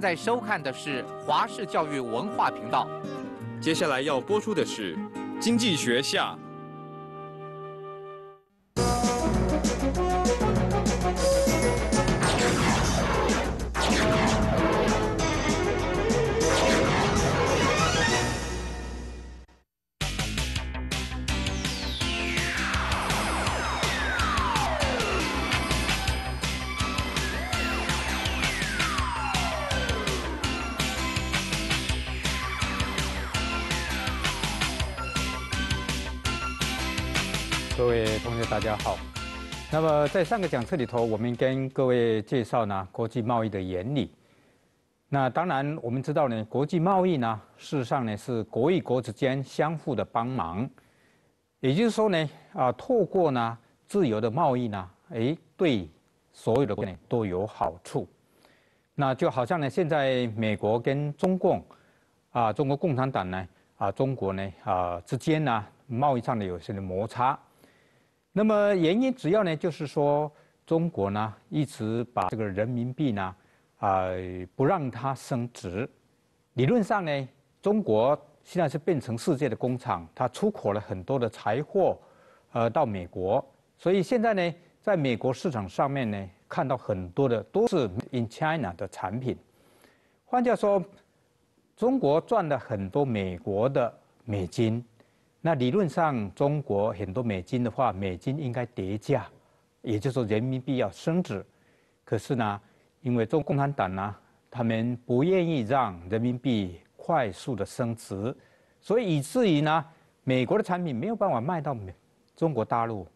在收看的是华视教育文化频道，接下来要播出的是经济学下。大家好，那么在上个讲册里头，我们跟各位介绍呢国际贸易的原理。那当然，我们知道呢，国际贸易呢，事实上呢是国与国之间相互的帮忙，也就是说呢，啊，透过呢自由的贸易呢，哎，对所有的国都有好处。那就好像呢，现在美国跟中共，啊，中国共产党呢，啊，中国呢，啊之间呢，贸易上的有些的摩擦。那么原因主要呢，就是说中国呢一直把这个人民币呢，啊不让它升值。理论上呢，中国现在是变成世界的工厂，它出口了很多的财货，呃到美国，所以现在呢，在美国市场上面呢，看到很多的都是 In China 的产品。换句话说，中国赚了很多美国的美金。那理论上，中国很多美金的话，美金应该叠价，也就是说人民币要升值。可是呢，因为中共产党呢，他们不愿意让人民币快速的升值，所以以至于呢，美国的产品没有办法卖到美中国大陆，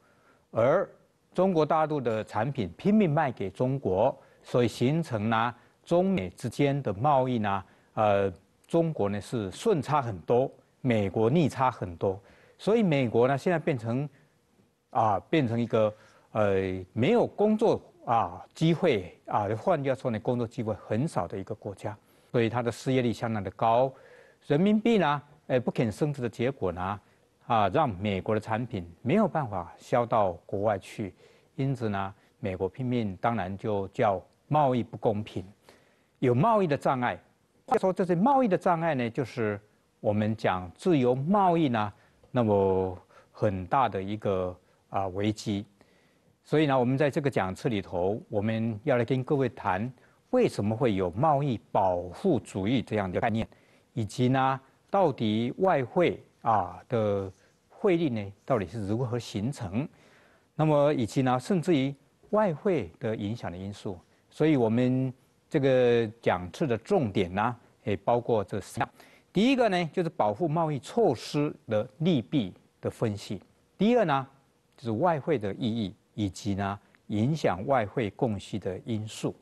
而中国大陆的产品拼命卖给中国，所以形成呢中美之间的贸易呢，呃，中国呢是顺差很多。美国逆差很多，所以美国呢现在变成，啊，变成一个呃没有工作啊机会啊换话说你工作机会很少的一个国家，所以它的失业率相当的高。人民币呢，呃不肯升值的结果呢，啊让美国的产品没有办法销到国外去，因此呢，美国拼命当然就叫贸易不公平，有贸易的障碍。他说这些贸易的障碍呢，就是。我们讲自由贸易呢，那么很大的一个啊危机，所以呢，我们在这个讲次里头，我们要来跟各位谈为什么会有贸易保护主义这样的概念，以及呢，到底外汇啊的汇率呢，到底是如何形成，那么以及呢，甚至于外汇的影响的因素，所以我们这个讲次的重点呢，也包括这三。第一个呢，就是保护贸易措施的利弊的分析；第二呢，就是外汇的意义以及呢影响外汇供需的因素。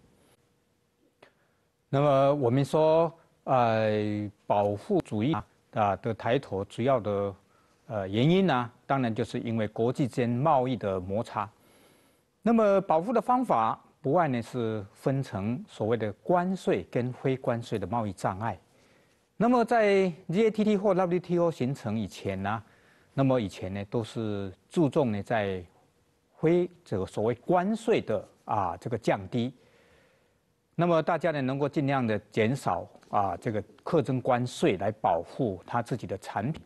那么我们说，呃，保护主义啊的抬头主要的呃原因呢，当然就是因为国际间贸易的摩擦。那么保护的方法不外呢是分成所谓的关税跟非关税的贸易障碍。那么在 z a t t 或 WTO 形成以前呢，那么以前呢都是注重呢在非这个所谓关税的啊这个降低，那么大家呢能够尽量的减少啊这个课征关税来保护他自己的产品，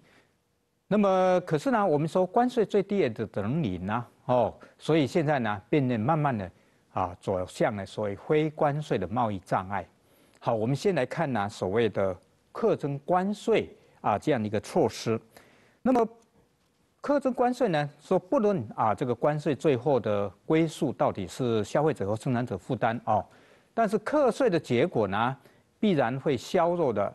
那么可是呢我们说关税最低的等你呢哦，所以现在呢变得慢慢的啊走向了所谓非关税的贸易障碍。好，我们先来看呢所谓的。课征关税啊，这样的一个措施。那么，课征关税呢，说不论啊，这个关税最后的归宿到底是消费者和生产者负担哦，但是课税的结果呢，必然会削弱的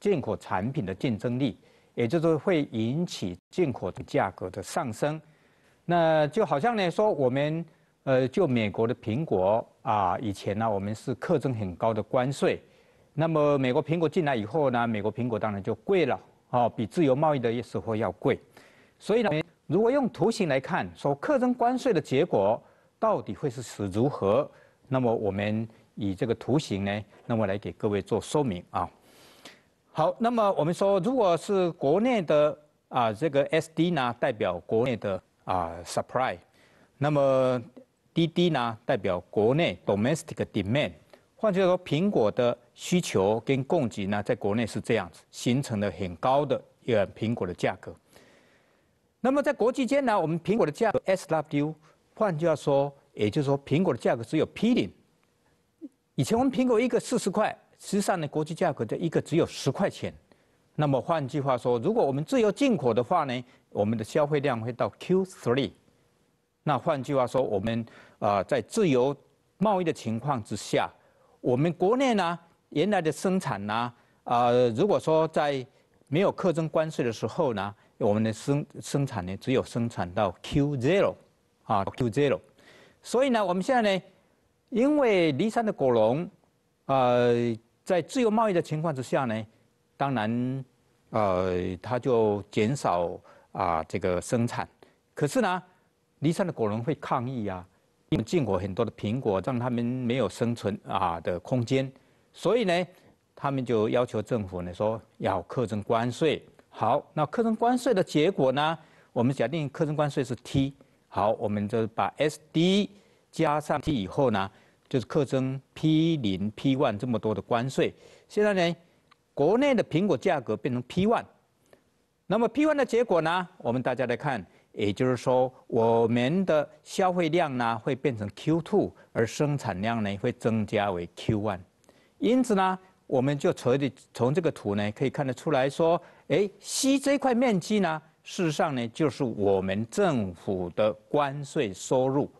进口产品的竞争力，也就是会引起进口的价格的上升。那就好像呢，说我们呃，就美国的苹果啊，以前呢，我们是课征很高的关税。那么美国苹果进来以后呢，美国苹果当然就贵了，哦，比自由贸易的时候要贵。所以呢，如果用图形来看，说课征关税的结果到底会是是如何？那么我们以这个图形呢，那么来给各位做说明啊。好，那么我们说，如果是国内的啊，这个 S D 呢代表国内的啊 supply，那么 D D 呢代表国内 domestic demand。换句话说，苹果的需求跟供给呢，在国内是这样子，形成了很高的一个苹果的价格。那么在国际间呢，我们苹果的价格 S W，换句话说，也就是说，苹果的价格只有 P 零。以前我们苹果一个四十块，实际上呢，国际价格的一个只有十块钱。那么换句话说，如果我们自由进口的话呢，我们的消费量会到 Q three。那换句话说，我们啊，在自由贸易的情况之下。我们国内呢，原来的生产呢，啊，如果说在没有课征关税的时候呢，我们的生生产呢，只有生产到 Q zero，啊，Q zero，所以呢，我们现在呢，因为离山的果农，呃，在自由贸易的情况之下呢，当然，呃，他就减少啊这个生产，可是呢，离山的果农会抗议啊。我们进口很多的苹果，让他们没有生存啊的空间，所以呢，他们就要求政府呢说要课征关税。好，那课征关税的结果呢，我们假定课征关税是 T，好，我们就把 SD 加上 T 以后呢，就是课征 P 零、P 万这么多的关税。现在呢，国内的苹果价格变成 P 万，那么 P 万的结果呢，我们大家来看。也就是说，我们的消费量呢会变成 Q two，而生产量呢会增加为 Q one，因此呢，我们就从这从这个图呢可以看得出来说，哎，C 这块面积呢，事实上呢就是我们政府的关税收入，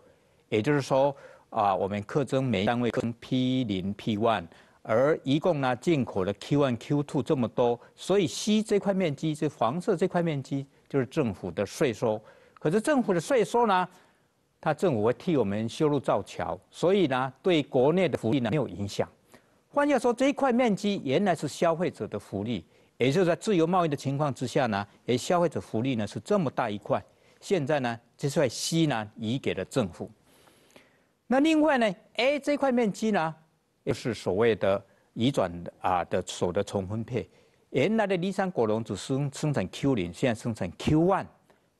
也就是说，啊，我们课征每单位跟征 P 零 P one，而一共呢进口的 Q one Q two 这么多，所以 C 这块面积，这黄色这块面积。就是政府的税收，可是政府的税收呢，他政府会替我们修路造桥，所以呢，对国内的福利呢没有影响。换句话说，这一块面积原来是消费者的福利，也就是在自由贸易的情况之下呢，诶，消费者福利呢是这么大一块，现在呢这块西呢移给了政府。那另外呢，诶，这块面积呢，又是所谓的移转啊的所得重分配。原来的李山果农只生生产 Q 零，现在生产 Q 万，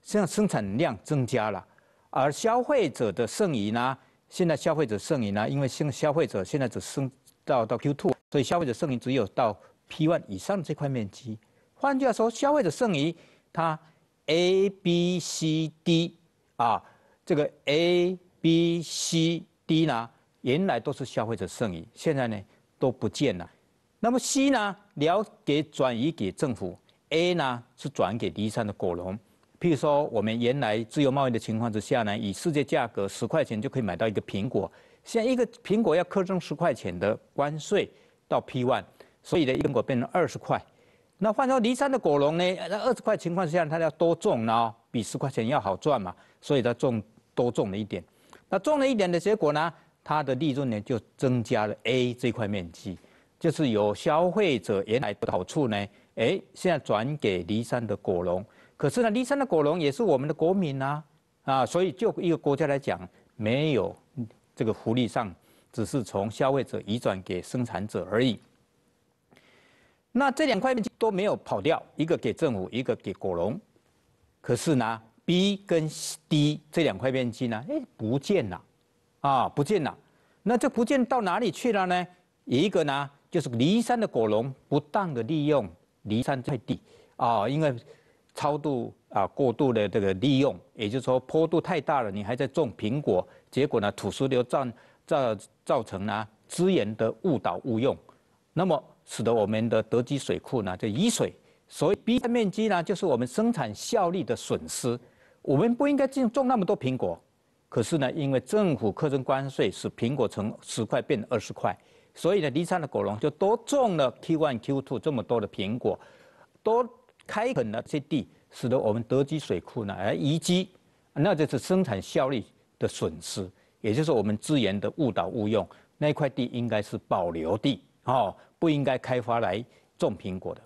现在生产量增加了，而消费者的剩余呢？现在消费者剩余呢？因为现消费者现在只剩到到 Q two，所以消费者剩余只有到 P one 以上这块面积。换句话说，消费者剩余它 A B C D 啊，这个 A B C D 呢，原来都是消费者剩余，现在呢都不见了。那么 C 呢，你要给转移给政府；A 呢，是转给离散的果农。譬如说，我们原来自由贸易的情况之下呢，以世界价格十块钱就可以买到一个苹果。现在一个苹果要课征十块钱的关税到 P one，所以呢，一个苹果变成二十块。那换到离散的果农呢，那二十块情况下，他要多种呢，比十块钱要好赚嘛，所以他种多种了一点。那种了一点的结果呢，它的利润呢就增加了 A 这块面积。就是有消费者原来的好处呢，哎，现在转给离山的果农，可是呢，离山的果农也是我们的国民啊，啊，所以就一个国家来讲，没有这个福利上，只是从消费者移转给生产者而已。那这两块面积都没有跑掉，一个给政府，一个给果农，可是呢，B 跟 D 这两块面积呢，哎，不见了，啊，不见了，那这不见到哪里去了呢？一个呢？就是离山的果农不当的利用离山菜地，啊，因为超度啊过度的这个利用，也就是说坡度太大了，你还在种苹果，结果呢土石流造造造成呢资源的误导误用，那么使得我们的德基水库呢就雨水，所以 B 面积呢就是我们生产效率的损失。我们不应该种种那么多苹果，可是呢因为政府苛征关税，使苹果从十块变二十块。所以呢，离山的果农就多种了 Q1、Q2 这么多的苹果，多开垦了这地，使得我们德基水库呢，而淤积，那就是生产效率的损失，也就是我们资源的误导误用。那块地应该是保留地哦，不应该开发来种苹果的。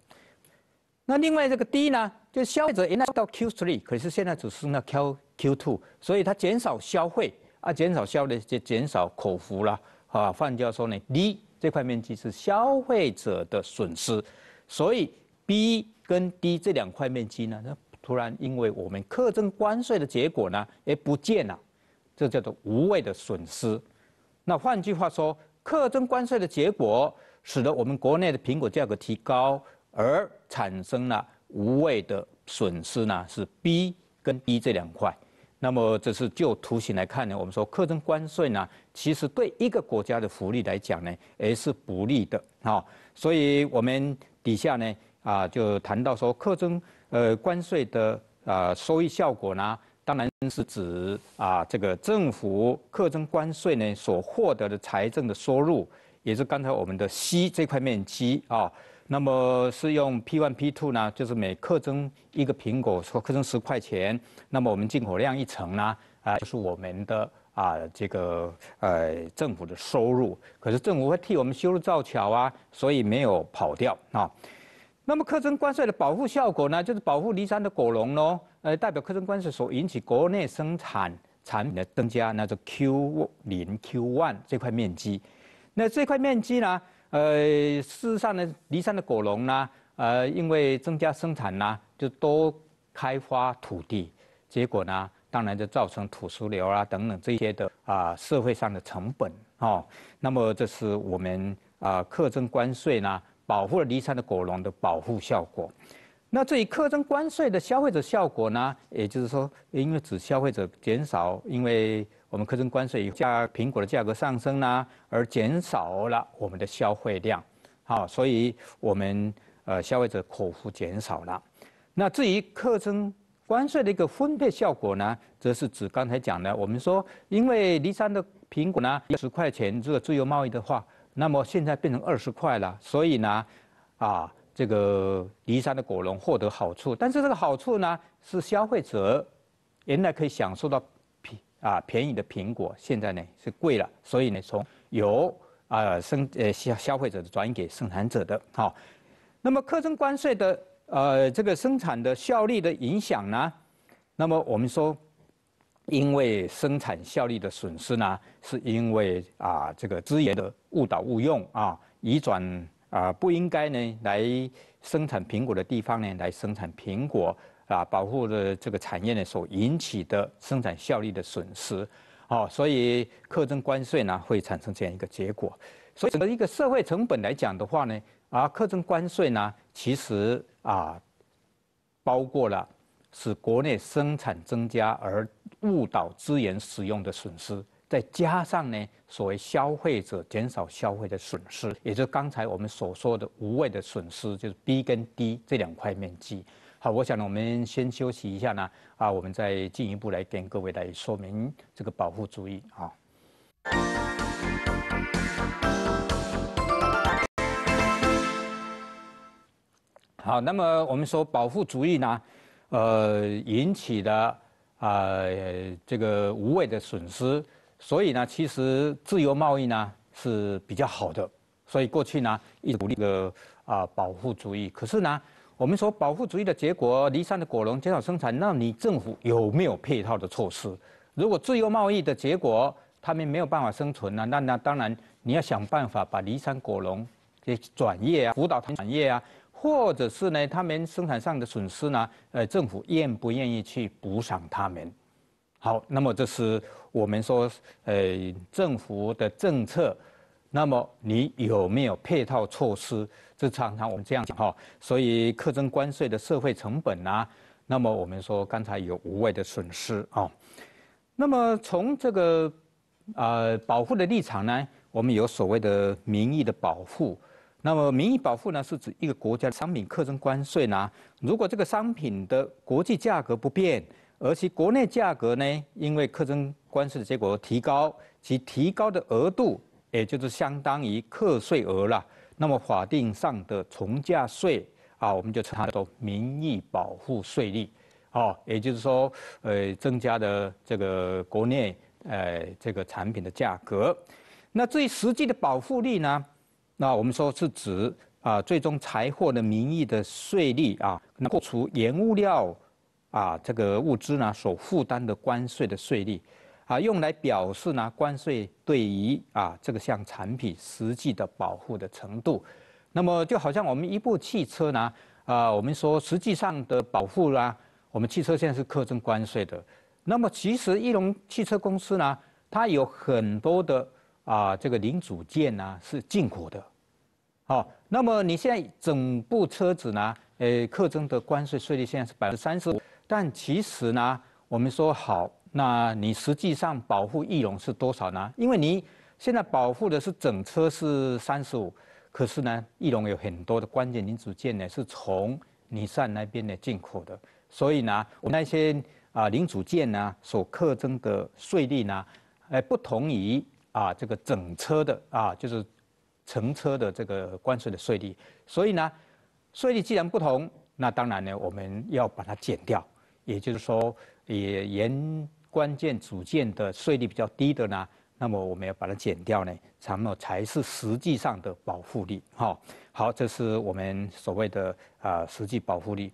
那另外这个 D 呢，就消费者那到 Q3，可是现在只是那挑 Q2，所以它减少消费啊，减少效率就减少口福了。啊，换句话说呢，D 这块面积是消费者的损失，所以 B 跟 D 这两块面积呢，那突然因为我们课征关税的结果呢，而不见了，这叫做无谓的损失。那换句话说，课征关税的结果，使得我们国内的苹果价格提高，而产生了无谓的损失呢，是 B 跟 D 这两块。那么，这是就图形来看呢，我们说课征关税呢，其实对一个国家的福利来讲呢，也是不利的啊。所以，我们底下呢啊，就谈到说课征呃关税的啊收益效果呢，当然是指啊这个政府课征关税呢所获得的财政的收入，也是刚才我们的 C 这块面积啊。那么是用 P one P two 呢？就是每克征一个苹果，说克征十块钱。那么我们进口量一成呢？啊，就是我们的啊这个呃政府的收入。可是政府会替我们修路造桥啊，所以没有跑掉啊。那么克征关税的保护效果呢？就是保护离山的果农喽。呃，代表克征关税所引起国内生产产品的增加，那就 Q 零 Q one 这块面积。那这块面积呢？呃，事实上呢，离山的果农呢，呃，因为增加生产呢，就多开发土地，结果呢，当然就造成土流啊等等这些的啊社会上的成本哦。那么这是我们啊课征关税呢，保护了离山的果农的保护效果。那至于课征关税的消费者效果呢，也就是说，因为指消费者减少，因为。我们课征关税，价苹果的价格上升呢，而减少了我们的消费量，好，所以我们呃消费者口福减少了。那至于课征关税的一个分配效果呢，则是指刚才讲的，我们说因为离山的苹果呢，十块钱这个自由贸易的话，那么现在变成二十块了，所以呢，啊这个离山的果农获得好处，但是这个好处呢是消费者原来可以享受到。啊，便宜的苹果现在呢是贵了，所以呢从由啊生呃消消费者的转给生产者的，好。那么课征关税的呃这个生产的效率的影响呢？那么我们说，因为生产效率的损失呢，是因为啊这个资源的误导误用啊，移转啊不应该呢来生产苹果的地方呢来生产苹果。啊，保护的这个产业呢，所引起的生产效率的损失，哦，所以课征关税呢，会产生这样一个结果。所以，整个一个社会成本来讲的话呢，啊，课征关税呢，其实啊，包括了使国内生产增加而误导资源使用的损失，再加上呢，所谓消费者减少消费的损失，也就是刚才我们所说的无谓的损失，就是 B 跟 D 这两块面积。好，我想呢，我们先休息一下呢，啊，我们再进一步来跟各位来说明这个保护主义啊。好，那么我们说保护主义呢，呃，引起的啊这个无谓的损失，所以呢，其实自由贸易呢是比较好的，所以过去呢一直鼓励的啊保护主义，可是呢。我们说保护主义的结果，离山的果农减少生产，那你政府有没有配套的措施？如果自由贸易的结果，他们没有办法生存了，那那当然你要想办法把离山果农给转业啊，辅导他们转业啊，或者是呢，他们生产上的损失呢，呃，政府愿不愿意去补偿他们？好，那么这是我们说，呃，政府的政策，那么你有没有配套措施？这常常我们这样讲哈，所以课征关税的社会成本呢？那么我们说刚才有无谓的损失啊。那么从这个呃保护的立场呢，我们有所谓的名义的保护。那么名义保护呢，是指一个国家商品课征关税呢，如果这个商品的国际价格不变，而且国内价格呢，因为课征关税的结果提高，其提高的额度也就是相当于课税额了。那么法定上的从价税啊，我们就称它做名义保护税率，哦，也就是说，呃，增加的这个国内呃这个产品的价格。那至于实际的保护率呢？那我们说是指啊最终财货的名义的税率啊，扣除原物料啊这个物资呢所负担的关税的税率。啊，用来表示呢关税对于啊这个项产品实际的保护的程度。那么就好像我们一部汽车呢，啊，我们说实际上的保护啦，我们汽车现在是课征关税的。那么其实一龙汽车公司呢，它有很多的啊这个零组件呢是进口的。好，那么你现在整部车子呢，呃，课征的关税税率现在是百分之三十五，但其实呢，我们说好。那你实际上保护翼龙是多少呢？因为你现在保护的是整车是三十五，可是呢，翼龙有很多的关键零组件呢，是从尼善那边的进口的，所以呢，我那些啊零组件呢所课征的税率呢，诶，不同于啊这个整车的啊就是整车的这个关税的税率，所以呢，税率既然不同，那当然呢我们要把它减掉，也就是说也沿。关键组件的税率比较低的呢，那么我们要把它减掉呢，那么才是实际上的保护力。哈，好，这是我们所谓的啊实际保护力。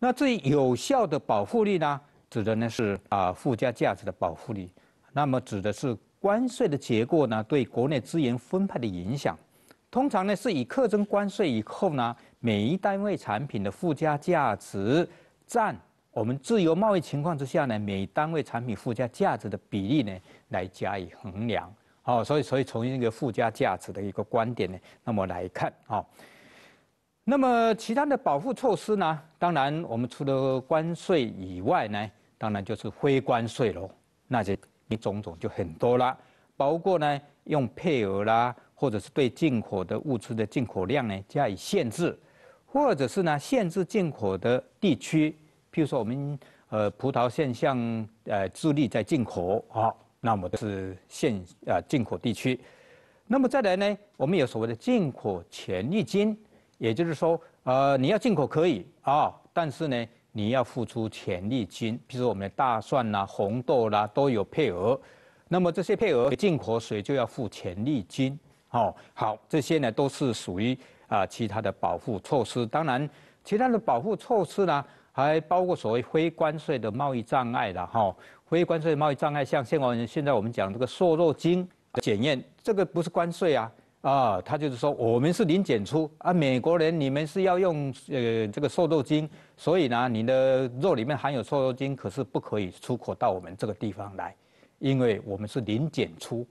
那最有效的保护力呢，指的呢是啊附加价值的保护力。那么指的是关税的结果呢，对国内资源分配的影响。通常呢是以课征关税以后呢，每一单位产品的附加价值占。我们自由贸易情况之下呢，每单位产品附加价值的比例呢，来加以衡量。哦，所以所以从一个附加价值的一个观点呢，那么来看啊。那么其他的保护措施呢，当然我们除了关税以外呢，当然就是非关税喽。那些一种种就很多啦，包括呢用配额啦，或者是对进口的物资的进口量呢加以限制，或者是呢限制进口的地区。譬如说，我们呃，葡萄现象呃，智利在进口啊，那么是现啊进口地区。那么再来呢，我们有所谓的进口潜力金，也就是说，呃，你要进口可以啊，但是呢，你要付出潜力金。譬如我们的大蒜啦、红豆啦都有配额，那么这些配额进口水就要付潜力金。哦，好，这些呢都是属于啊其他的保护措施。当然，其他的保护措施呢。还包括所谓非关税的贸易障碍了哈，非关税贸易障碍，像现在现在我们讲这个瘦肉精检验，这个不是关税啊啊，他就是说我们是零检出啊，美国人你们是要用呃这个瘦肉精，所以呢你的肉里面含有瘦肉精，可是不可以出口到我们这个地方来，因为我们是零检出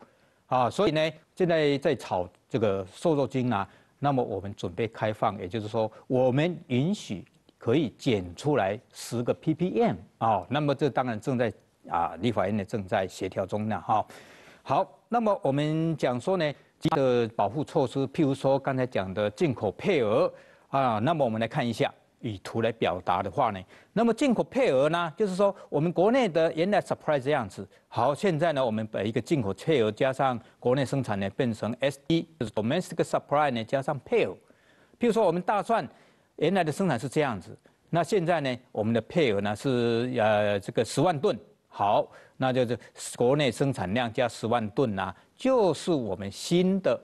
啊，所以呢现在在炒这个瘦肉精啊，那么我们准备开放，也就是说我们允许。可以减出来十个 ppm 啊，那么这当然正在啊，立法院呢正在协调中呢哈。好，那么我们讲说呢，这个保护措施，譬如说刚才讲的进口配额啊，那么我们来看一下，以图来表达的话呢，那么进口配额呢，就是说我们国内的原来 supply 这样子，好，现在呢我们把一个进口配额加上国内生产呢变成 S d 就是 domestic supply 呢加上配额，譬如说我们大蒜。原来的生产是这样子，那现在呢？我们的配额呢是呃这个十万吨，好，那就是国内生产量加十万吨呐，就是我们新的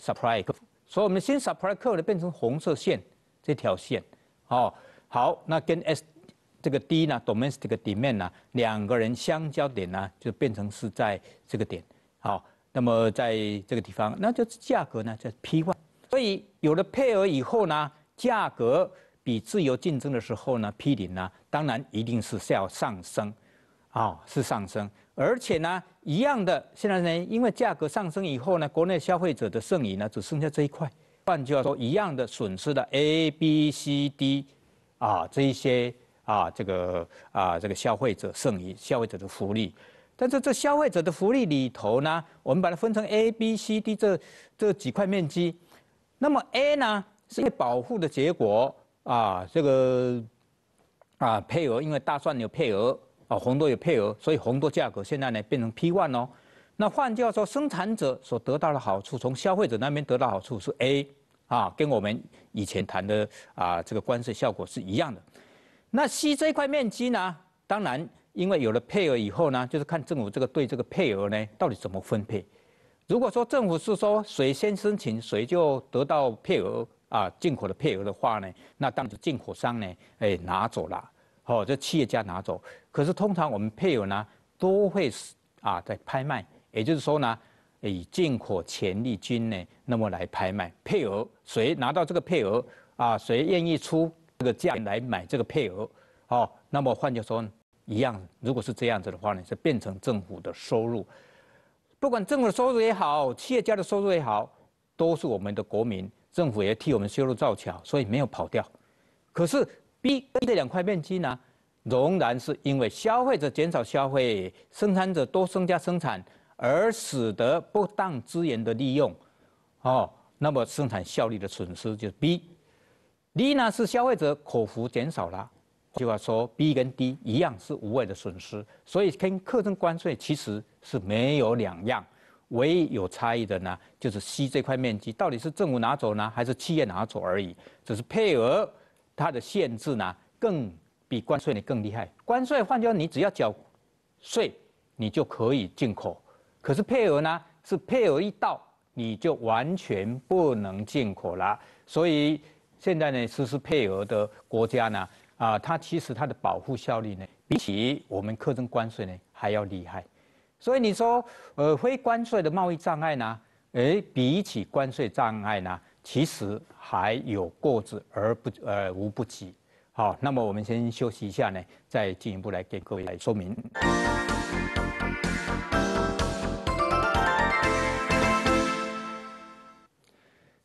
supply，所以我们新 supply curve 呢变成红色线这条线，哦，好，那跟 S 这个 D 呢，domestic demand 呢两个人相交点呢就变成是在这个点，好，那么在这个地方，那就价格呢在 P one，所以有了配额以后呢。价格比自由竞争的时候呢批零呢，当然一定是是要上升，啊，是上升，而且呢，一样的，现在呢，因为价格上升以后呢，国内消费者的剩余呢，只剩下这一块，换句话说，一样的损失的 A、B、C、D，啊，这一些啊，这个啊，这个消费者剩余，消费者的福利，但是这消费者的福利里头呢，我们把它分成 A、B、C、D 这这几块面积，那么 A 呢？是保护的结果啊，这个啊配额，因为大蒜有配额啊，红豆有配额，所以红豆价格现在呢变成 P one 哦。那换句话说，生产者所得到的好处，从消费者那边得到好处是 A 啊，跟我们以前谈的啊这个关税效果是一样的。那 C 这块面积呢，当然因为有了配额以后呢，就是看政府这个对这个配额呢到底怎么分配。如果说政府是说谁先申请谁就得到配额。啊，进口的配额的话呢，那当然进口商呢，哎拿走了，哦，这企业家拿走。可是通常我们配额呢，都会是啊，在拍卖，也就是说呢，以进口潜力军呢，那么来拍卖配额，谁拿到这个配额啊，谁愿意出这个价来买这个配额，哦，那么换句话说，一样，如果是这样子的话呢，是变成政府的收入，不管政府的收入也好，企业家的收入也好，都是我们的国民。政府也替我们修路造桥，所以没有跑掉。可是 B 跟这两块面积呢，仍然是因为消费者减少消费，生产者多增加生产，而使得不当资源的利用，哦，那么生产效率的损失就是 B。D 呢是消费者口福减少了，就句话说，B 跟 D 一样是无谓的损失，所以跟课征关税其实是没有两样。唯一有差异的呢，就是西这块面积到底是政府拿走呢，还是企业拿走而已？只是配额它的限制呢，更比关税呢更厉害。关税换句话说，你只要缴税，你就可以进口；可是配额呢，是配额一到你就完全不能进口啦。所以现在呢，实施配额的国家呢，啊，它其实它的保护效力呢，比起我们课征关税呢还要厉害。所以你说，呃，非关税的贸易障碍呢？诶，比起关税障碍呢，其实还有过之而不呃无不及。好，那么我们先休息一下呢，再进一步来给各位来说明。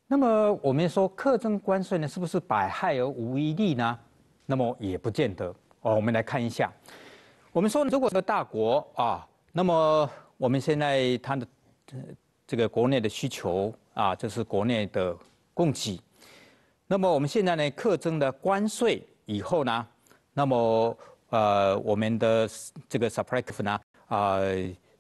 那么我们说，课征关税呢，是不是百害而无一利呢？那么也不见得。哦，我们来看一下，我们说，如果是个大国啊。那么我们现在它的这这个国内的需求啊，这是国内的供给。那么我们现在呢，课征的关税以后呢，那么呃，我们的这个 supply 呢啊，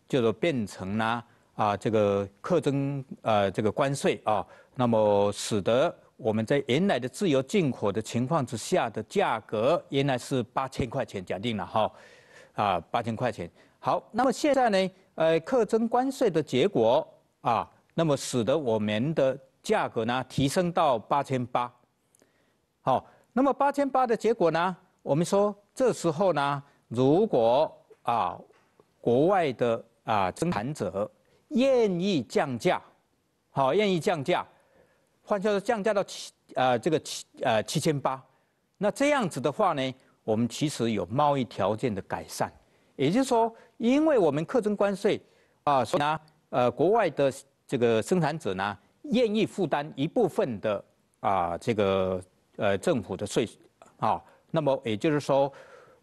就是变成呢啊，这个课征呃这个关税啊，那么使得我们在原来的自由进口的情况之下的价格原来是八千块钱，假定了哈啊，八千块钱。好，那么现在呢？呃，课征关税的结果啊，那么使得我们的价格呢提升到八千八。好，那么八千八的结果呢？我们说这时候呢，如果啊，国外的啊生产者愿意降价，好，愿意降价，换句话说，降价到七啊这个七啊七千八，那这样子的话呢，我们其实有贸易条件的改善。也就是说，因为我们课征关税啊，所以呢，呃，国外的这个生产者呢，愿意负担一部分的啊，这个呃政府的税啊。那么也就是说，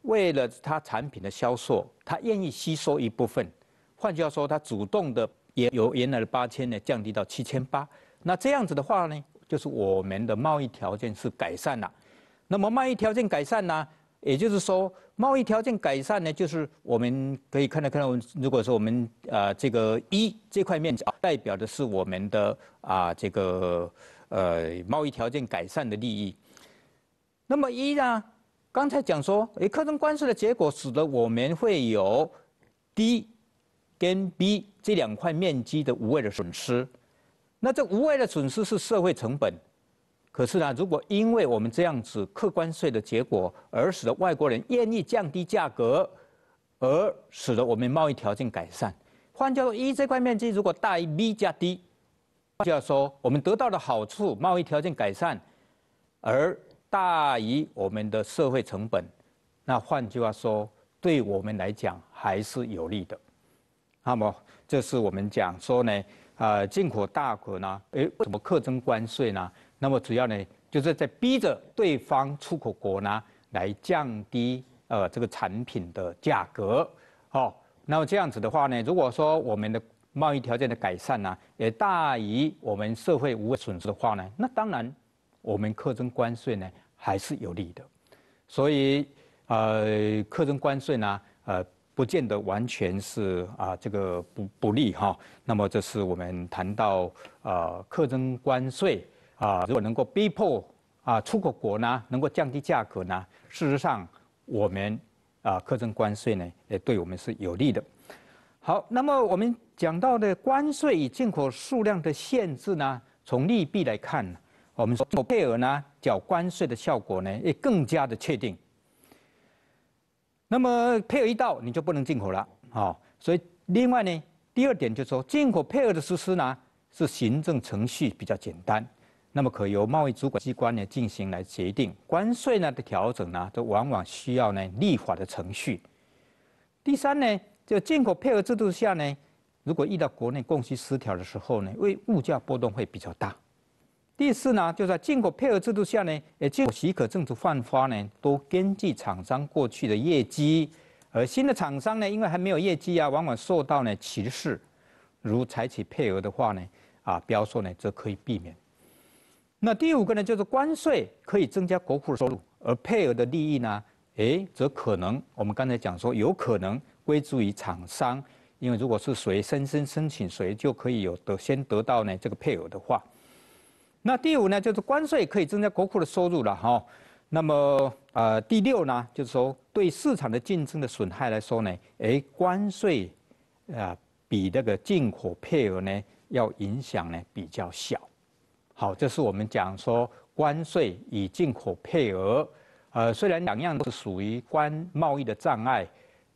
为了他产品的销售，他愿意吸收一部分。换句话说，他主动的也由原来的八千呢，降低到七千八。那这样子的话呢，就是我们的贸易条件是改善了。那么贸易条件改善呢？也就是说，贸易条件改善呢，就是我们可以看到，看到如果说我们啊，这个一这块面积啊，代表的是我们的啊，这个呃贸易条件改善的利益。那么，一呢，刚才讲说，哎，各种关系的结果使得我们会有 D 跟 B 这两块面积的无谓的损失。那这无谓的损失是社会成本。可是呢，如果因为我们这样子客关税的结果，而使得外国人愿意降低价格，而使得我们贸易条件改善，换句话说，一这块面积如果大于 B 加 D，就要说我们得到的好处，贸易条件改善，而大于我们的社会成本，那换句话说，对我们来讲还是有利的。那么，这是我们讲说呢，呃，进口大国呢，诶，为什么课征关税呢？那么主要呢，就是在逼着对方出口国呢来降低呃这个产品的价格，哦，那么这样子的话呢，如果说我们的贸易条件的改善呢，也大于我们社会无损失的话呢，那当然我们课征关税呢还是有利的，所以呃课征关税呢呃不见得完全是啊这个不不利哈。那么这是我们谈到呃，课征关税。啊，如果能够逼迫啊出口国呢，能够降低价格呢，事实上我们啊课征关税呢，也对我们是有利的。好，那么我们讲到的关税与进口数量的限制呢，从利弊来看，我们说配额呢，缴关税的效果呢，也更加的确定。那么配额一到，你就不能进口了啊。所以另外呢，第二点就是说，进口配额的实施呢，是行政程序比较简单。那么可由贸易主管机关呢进行来决定关税呢的调整呢，都往往需要呢立法的程序。第三呢，就进口配额制度下呢，如果遇到国内供需失调的时候呢，为物价波动会比较大。第四呢，就在进口配额制度下呢，也进口许可证的发呢，都根据厂商过去的业绩，而新的厂商呢，因为还没有业绩啊，往往受到呢歧视。如采取配额的话呢，啊，标售呢则可以避免。那第五个呢，就是关税可以增加国库的收入，而配额的利益呢，诶，则可能我们刚才讲说，有可能归诸于厂商，因为如果是谁申申申请，谁就可以有得先得到呢这个配额的话。那第五呢，就是关税可以增加国库的收入了哈。那么呃，第六呢，就是说对市场的竞争的损害来说呢，诶，关税啊比那个进口配额呢要影响呢比较小。好，这是我们讲说关税与进口配额，呃，虽然两样都是属于关贸易的障碍，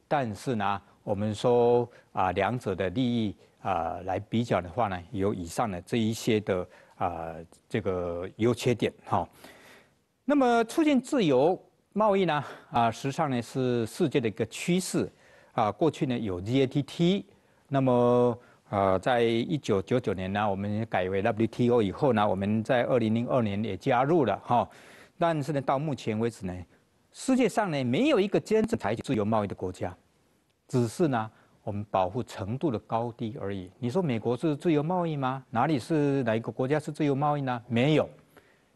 但是呢，我们说啊，两者的利益啊来比较的话呢，有以上的这一些的啊这个优缺点哈。那么促进自由贸易呢，啊，实际上呢是世界的一个趋势啊。过去呢有 GATT，那么。呃，在一九九九年呢，我们改为 WTO 以后呢，我们在二零零二年也加入了哈，但是呢，到目前为止呢，世界上呢没有一个坚持采取自由贸易的国家，只是呢我们保护程度的高低而已。你说美国是自由贸易吗？哪里是哪一个国家是自由贸易呢？没有，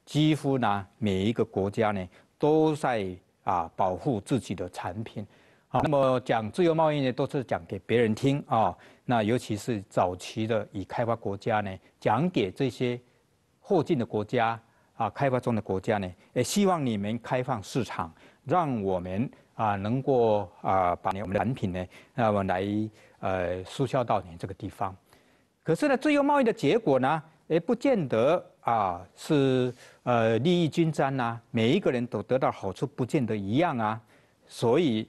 几乎呢每一个国家呢都在啊保护自己的产品。好，那么讲自由贸易呢，都是讲给别人听啊。那尤其是早期的以开发国家呢，讲给这些后进的国家啊、开发中的国家呢，也希望你们开放市场，让我们啊能够啊把你们的产品呢，那么来呃输销到你这个地方。可是呢，自由贸易的结果呢，也不见得啊是呃利益均沾呐，每一个人都得到好处，不见得一样啊，所以。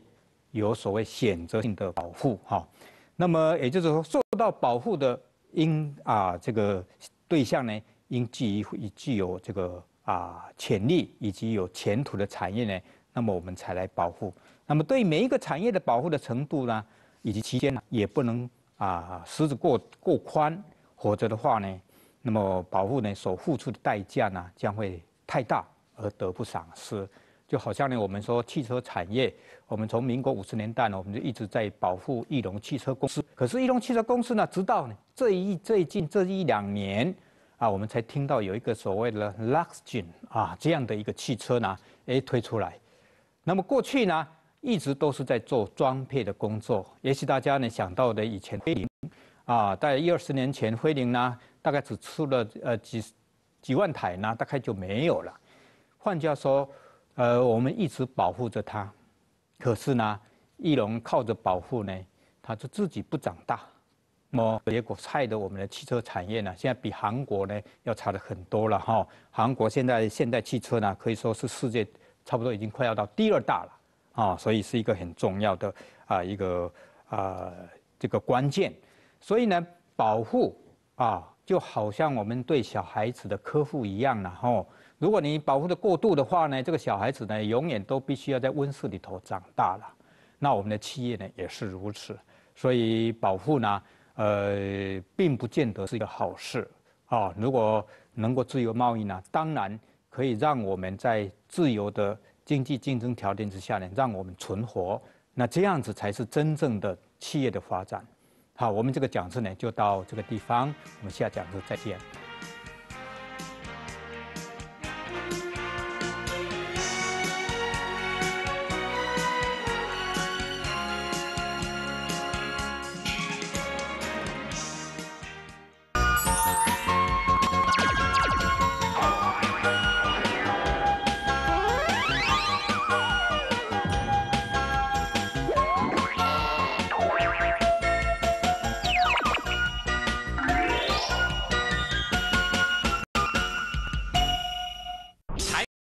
有所谓选择性的保护哈，那么也就是说，受到保护的应啊这个对象呢，应具具有这个啊潜力以及有前途的产业呢，那么我们才来保护。那么对每一个产业的保护的程度呢，以及期间呢，也不能啊狮子过过宽，否则的话呢，那么保护呢所付出的代价呢，将会太大而得不偿失。就好像呢，我们说汽车产业，我们从民国五十年代呢，我们就一直在保护翼龙汽车公司。可是翼龙汽车公司呢，直到呢这一最近这一两年，啊，我们才听到有一个所谓的 Luxgen 啊这样的一个汽车呢，哎推出来。那么过去呢，一直都是在做装配的工作。也许大家呢想到的以前飞凌啊，在一二十年前，飞凌呢大概只出了呃几几万台呢，大概就没有了。换句话说。呃，我们一直保护着它，可是呢，翼龙靠着保护呢，它就自己不长大，么结果害得我们的汽车产业呢，现在比韩国呢要差得很多了哈。韩国现在现代汽车呢，可以说是世界差不多已经快要到第二大了啊，所以是一个很重要的啊一个啊这个关键。所以呢，保护啊，就好像我们对小孩子的呵护一样了哈。如果你保护的过度的话呢，这个小孩子呢永远都必须要在温室里头长大了，那我们的企业呢也是如此，所以保护呢，呃，并不见得是一个好事啊。如果能够自由贸易呢，当然可以让我们在自由的经济竞争条件之下呢，让我们存活，那这样子才是真正的企业的发展。好，我们这个讲座呢就到这个地方，我们下讲次再见。